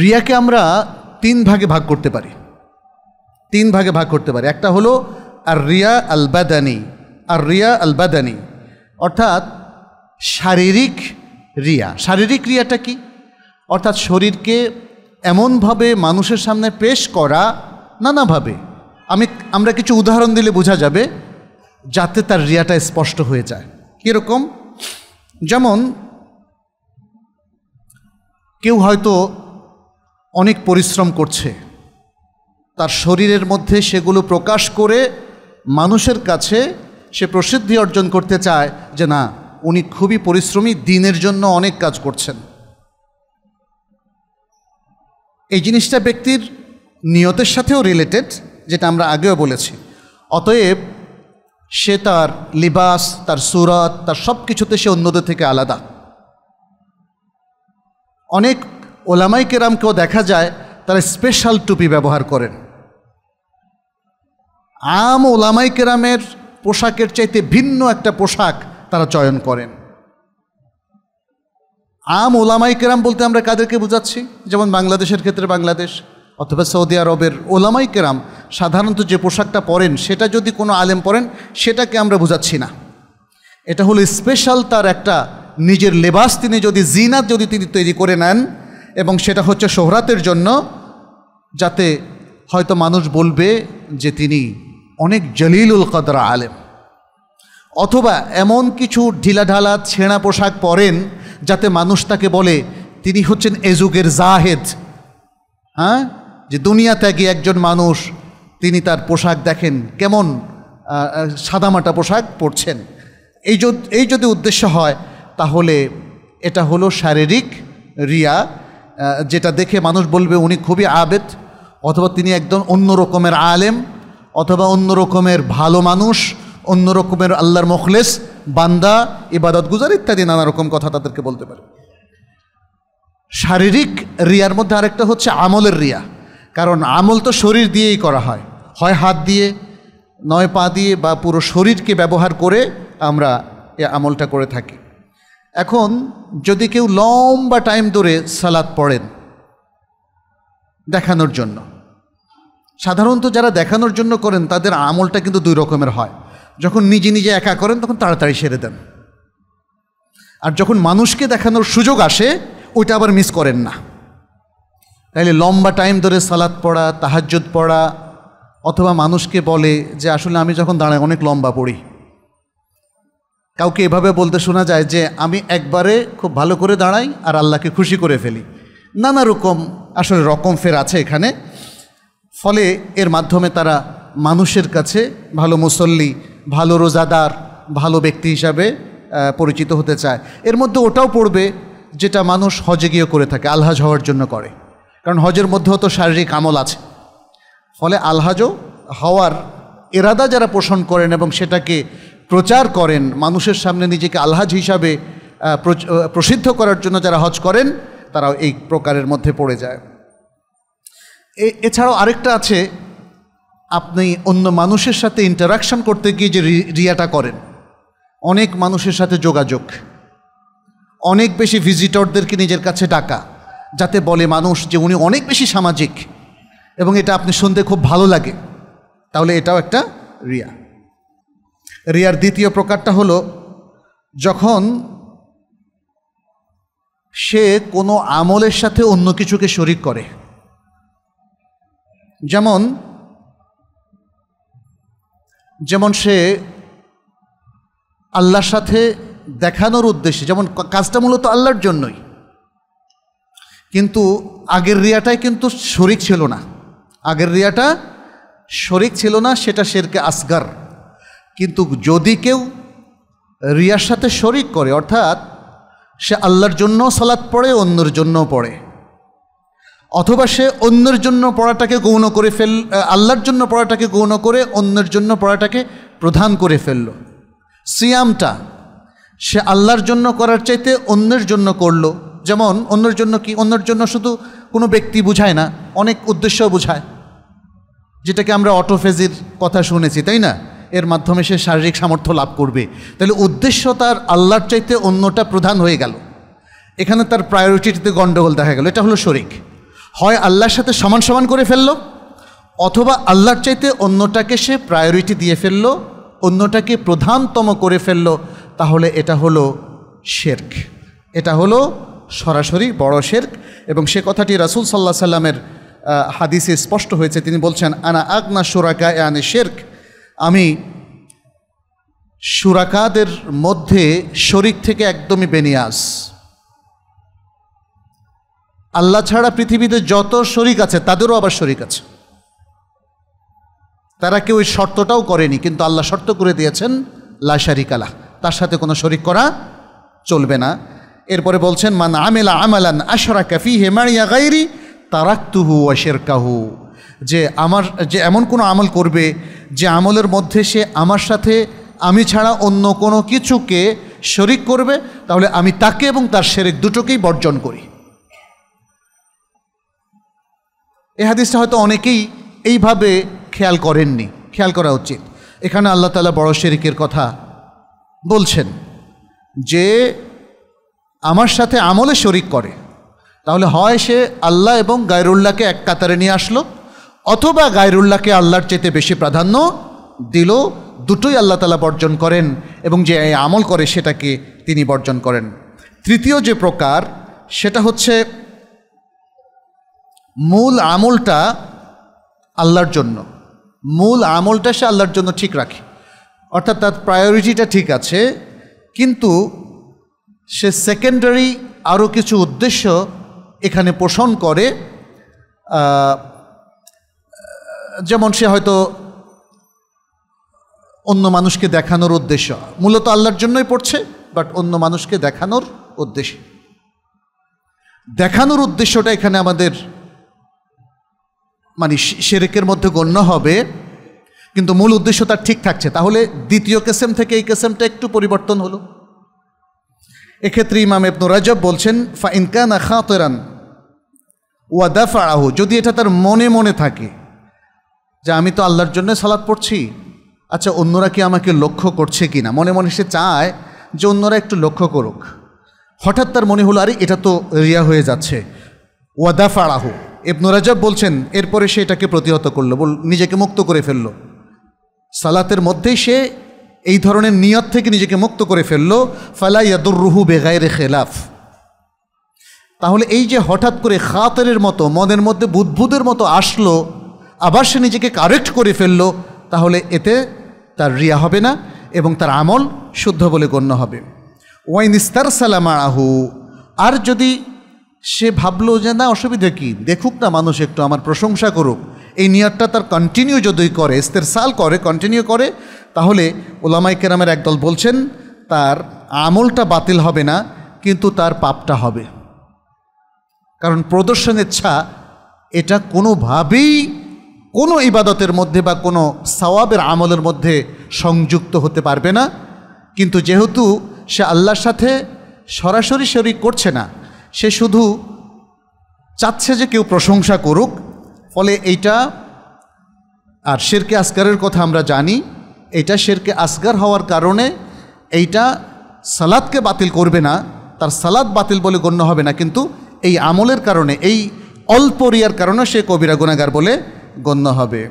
রিয়াকে আমরা তিন ভাগে ভাগ করতে পারি তিন ভাগে ভাগ করতে পারি একটা হলো আর রিয়া আল বাদানি আর রিয়া আল বাদানি অর্থাৎ শারীরিক রিয়া শারীরিক রিয়াটা কি অর্থাৎ শরীরকে এমনভাবে মানুষের সামনে পেশ করা নানাভাবে আমি আমরা কিছু উদাহরণ দিলে বোঝা যাবে যাতে তার রিয়াটা স্পষ্ট হয়ে যায় কীরকম যেমন কেউ হয়তো অনেক পরিশ্রম করছে তার শরীরের মধ্যে সেগুলো প্রকাশ করে মানুষের কাছে সে প্রসিদ্ধি অর্জন করতে চায় যে না উনি খুবই পরিশ্রমী দিনের জন্য অনেক কাজ করছেন এই জিনিসটা ব্যক্তির নিয়তের সাথেও রিলেটেড যেটা আমরা আগেও বলেছি অতএব সে তার লিবাস তার সুরত তার সব কিছুতে সে অন্যদের থেকে আলাদা অনেক ওলামাই কেরামকেও দেখা যায় তারা স্পেশাল টুপি ব্যবহার করেন আম ওলামাই কেরামের পোশাকের চাইতে ভিন্ন একটা পোশাক তারা চয়ন করেন আম ওলামাই কেরাম বলতে আমরা কাদেরকে বুঝাচ্ছি যেমন বাংলাদেশের ক্ষেত্রে বাংলাদেশ অথবা সৌদি আরবের ওলামাই কেরাম সাধারণত যে পোশাকটা পরেন সেটা যদি কোনো আলেম পরেন সেটাকে আমরা বুঝাচ্ছি না এটা হলো স্পেশাল তার একটা নিজের লেবাস তিনি যদি জিনাত যদি তিনি তৈরি করে নেন এবং সেটা হচ্ছে শোহরাতের জন্য যাতে হয়তো মানুষ বলবে যে তিনি অনেক জলিলুল কদরা আলেম অথবা এমন কিছু ঢিলাঢালা ছেঁড়া পোশাক পরেন যাতে মানুষ তাকে বলে তিনি হচ্ছেন এজুগের জাহেদ হ্যাঁ যে দুনিয়া ত্যাগী একজন মানুষ তিনি তার পোশাক দেখেন কেমন সাদামাটা পোশাক পরছেন এই যদি উদ্দেশ্য হয় তাহলে এটা হলো শারীরিক রিয়া যেটা দেখে মানুষ বলবে উনি খুবই আবেদ অথবা তিনি একদম অন্য রকমের আলেম অথবা অন্য রকমের ভালো মানুষ অন্য রকমের আল্লাহর মখলেস বান্দা ইবাদত গুজার ইত্যাদি নানা রকম কথা তাদেরকে বলতে পারে শারীরিক রিয়ার মধ্যে আরেকটা হচ্ছে আমলের রিয়া কারণ আমল তো শরীর দিয়েই করা হয় হয় হাত দিয়ে নয় পা দিয়ে বা পুরো শরীরকে ব্যবহার করে আমরা এ আমলটা করে থাকি এখন যদি কেউ লম্বা টাইম ধরে সালাদ পড়েন দেখানোর জন্য সাধারণত যারা দেখানোর জন্য করেন তাদের আমলটা কিন্তু দুই রকমের হয় যখন নিজে নিজে একা করেন তখন তাড়াতাড়ি সেরে দেন আর যখন মানুষকে দেখানোর সুযোগ আসে ওইটা আবার মিস করেন না তাইলে লম্বা টাইম ধরে সালাদ পড়া তাহাজ্জুদ পড়া অথবা মানুষকে বলে যে আসলে আমি যখন দাঁড়াই অনেক লম্বা পড়ি কাউকে এভাবে বলতে শোনা যায় যে আমি একবারে খুব ভালো করে দাঁড়াই আর আল্লাহকে খুশি করে ফেলি নানা রকম আসলে রকম ফের আছে এখানে ফলে এর মাধ্যমে তারা মানুষের কাছে ভালো মুসল্লি ভালো রোজাদার ভালো ব্যক্তি হিসাবে পরিচিত হতে চায় এর মধ্যে ওটাও পড়বে যেটা মানুষ হজে গিয়ে করে থাকে আলহাজ হওয়ার জন্য করে কারণ হজের মধ্যেও তো শারীরিক আমল আছে ফলে আলহাজও হওয়ার এরাদা যারা পোষণ করেন এবং সেটাকে প্রচার করেন মানুষের সামনে নিজেকে আলহাজ হিসাবে প্রসিদ্ধ করার জন্য যারা হজ করেন তারাও এই প্রকারের মধ্যে পড়ে যায় এছাড়াও আরেকটা আছে আপনি অন্য মানুষের সাথে ইন্টারাকশন করতে গিয়ে যে রিয়াটা করেন অনেক মানুষের সাথে যোগাযোগ অনেক বেশি ভিজিটরদেরকে নিজের কাছে ডাকা যাতে বলে মানুষ যে উনি অনেক বেশি সামাজিক এবং এটা আপনি শুনতে খুব ভালো লাগে তাহলে এটাও একটা রিয়া রিয়ার দ্বিতীয় প্রকারটা হলো যখন সে কোনো আমলের সাথে অন্য কিছুকে শরিক করে যেমন যেমন সে আল্লাহর সাথে দেখানোর উদ্দেশ্যে যেমন কাজটা মূলত আল্লাহর জন্যই কিন্তু আগের রিয়াটাই কিন্তু শরিক ছিল না আগের রিয়াটা শরিক ছিল না সেটা শেরকে আসগার কিন্তু যদি কেউ রিয়ার সাথে শরিক করে অর্থাৎ সে আল্লাহর জন্যও সালাত পড়ে অন্যর জন্যও পড়ে অথবা সে অন্যের জন্য পড়াটাকে গৌণ করে ফেল আল্লাহর জন্য পড়াটাকে গৌণ করে অন্যের জন্য পড়াটাকে প্রধান করে ফেলল সিয়ামটা সে আল্লাহর জন্য করার চাইতে অন্যের জন্য করলো যেমন অন্যের জন্য কি অন্যের জন্য শুধু কোনো ব্যক্তি বুঝায় না অনেক উদ্দেশ্য বোঝায় যেটাকে আমরা অটোফেজির কথা শুনেছি তাই না এর মাধ্যমে সে শারীরিক সামর্থ্য লাভ করবে তাহলে উদ্দেশ্য তার আল্লাহর চাইতে অন্যটা প্রধান হয়ে গেল এখানে তার প্রায়োরিটিতে গণ্ডগোল দেখা গেল এটা হলো শরিক হয় আল্লাহর সাথে সমান সমান করে ফেলল অথবা আল্লাহর চাইতে অন্যটাকে সে প্রায়োরিটি দিয়ে ফেলল অন্যটাকে প্রধানতম করে ফেলল তাহলে এটা হলো শেরক এটা হলো সরাসরি বড় শেরক এবং সে কথাটি রাসুল সাল্লাহ সাল্লামের হাদিসে স্পষ্ট হয়েছে তিনি বলছেন আনা আগনা সোরাকা আনে শেরখ আমি সুরাকাদের মধ্যে শরিক থেকে একদমই বেনিয়াস আল্লাহ ছাড়া পৃথিবীতে যত শরিক আছে তাদেরও আবার শরিক আছে তারা কেউ ওই শর্তটাও করেনি কিন্তু আল্লাহ শর্ত করে দিয়েছেন লাশারিকালা তার সাথে কোনো শরিক করা চলবে না এরপরে বলছেন মান আমেলা আমালান আশরা ক্যাফি হেমারিয়া গাইরি তারাক্তুহু ওয়াশের কাহু যে আমার যে এমন কোনো আমল করবে যে আমলের মধ্যে সে আমার সাথে আমি ছাড়া অন্য কোনো কিছুকে শরিক করবে তাহলে আমি তাকে এবং তার শেরেক দুটোকেই বর্জন করি এ হাদিসটা হয়তো অনেকেই এইভাবে খেয়াল করেননি খেয়াল করা উচিত এখানে আল্লাহ তালা বড় শেরিকের কথা বলছেন যে আমার সাথে আমলে শরিক করে তাহলে হয় সে আল্লাহ এবং গায়রুল্লাহকে এক কাতারে নিয়ে আসলো অথবা গায়রুল্লাহকে আল্লাহর চেতে বেশি প্রাধান্য দিল দুটোই আল্লাহ তালা বর্জন করেন এবং যে আমল করে সেটাকে তিনি বর্জন করেন তৃতীয় যে প্রকার সেটা হচ্ছে মূল আমলটা আল্লাহর জন্য মূল আমলটা সে আল্লাহর জন্য ঠিক রাখে অর্থাৎ তার প্রায়োরিটিটা ঠিক আছে কিন্তু সে সেকেন্ডারি আরও কিছু উদ্দেশ্য এখানে পোষণ করে যেমন সে হয়তো অন্য মানুষকে দেখানোর উদ্দেশ্য মূলত আল্লাহর জন্যই পড়ছে বাট অন্য মানুষকে দেখানোর উদ্দেশ্যে দেখানোর উদ্দেশ্যটা এখানে আমাদের মানে সেরেকের মধ্যে গণ্য হবে কিন্তু মূল উদ্দেশ্য তার ঠিক থাকছে তাহলে দ্বিতীয় কেসেম থেকে এই কেসেমটা একটু পরিবর্তন হলো এক্ষেত্রে ইমাম এবনু রাজব বলছেন ফা ইনকান আখা তেরান ওয়াদাফা আহু যদি এটা তার মনে মনে থাকে যে আমি তো আল্লাহর জন্য সালাদ পড়ছি আচ্ছা অন্যরা কি আমাকে লক্ষ্য করছে কি না মনে মনে সে চায় যে অন্যরা একটু লক্ষ্য করুক হঠাৎ তার মনে হলো আরে এটা তো রিয়া হয়ে যাচ্ছে ওয়াদা ফাড়াহু ইবনু রাজাব বলছেন এরপরে সে এটাকে প্রতিহত করলো বল নিজেকে মুক্ত করে ফেললো সালাতের মধ্যেই সে এই ধরনের নিয়ত থেকে নিজেকে মুক্ত করে ফেললো ফালা ইয়াদুর রুহু বেগায়ের খেলাফ তাহলে এই যে হঠাৎ করে খাতের মতো মনের মধ্যে বুদ্ভুদের মতো আসলো আবার সে নিজেকে কারেক্ট করে ফেললো তাহলে এতে তার রিয়া হবে না এবং তার আমল শুদ্ধ বলে গণ্য হবে ওয়াইন ইস্তার সালাম আহু আর যদি সে ভাবলো যে না অসুবিধে কী দেখুক না মানুষ একটু আমার প্রশংসা করুক এই নিয়ারটা তার কন্টিনিউ যদি করে সাল করে কন্টিনিউ করে তাহলে ওলামাই কেরামের একদল বলছেন তার আমলটা বাতিল হবে না কিন্তু তার পাপটা হবে কারণ প্রদর্শনের ছা এটা কোনোভাবেই কোনো ইবাদতের মধ্যে বা কোনো সওয়াবের আমলের মধ্যে সংযুক্ত হতে পারবে না কিন্তু যেহেতু সে আল্লাহর সাথে সরাসরি শরিক করছে না সে শুধু চাচ্ছে যে কেউ প্রশংসা করুক ফলে এইটা আর শেরকে আসগারের কথা আমরা জানি এটা শেরকে আসগার হওয়ার কারণে এইটা সালাদকে বাতিল করবে না তার সালাদ বাতিল বলে গণ্য হবে না কিন্তু এই আমলের কারণে এই অল্প রিয়ার কারণে সে কবিরা গুণাগার বলে গণন হবে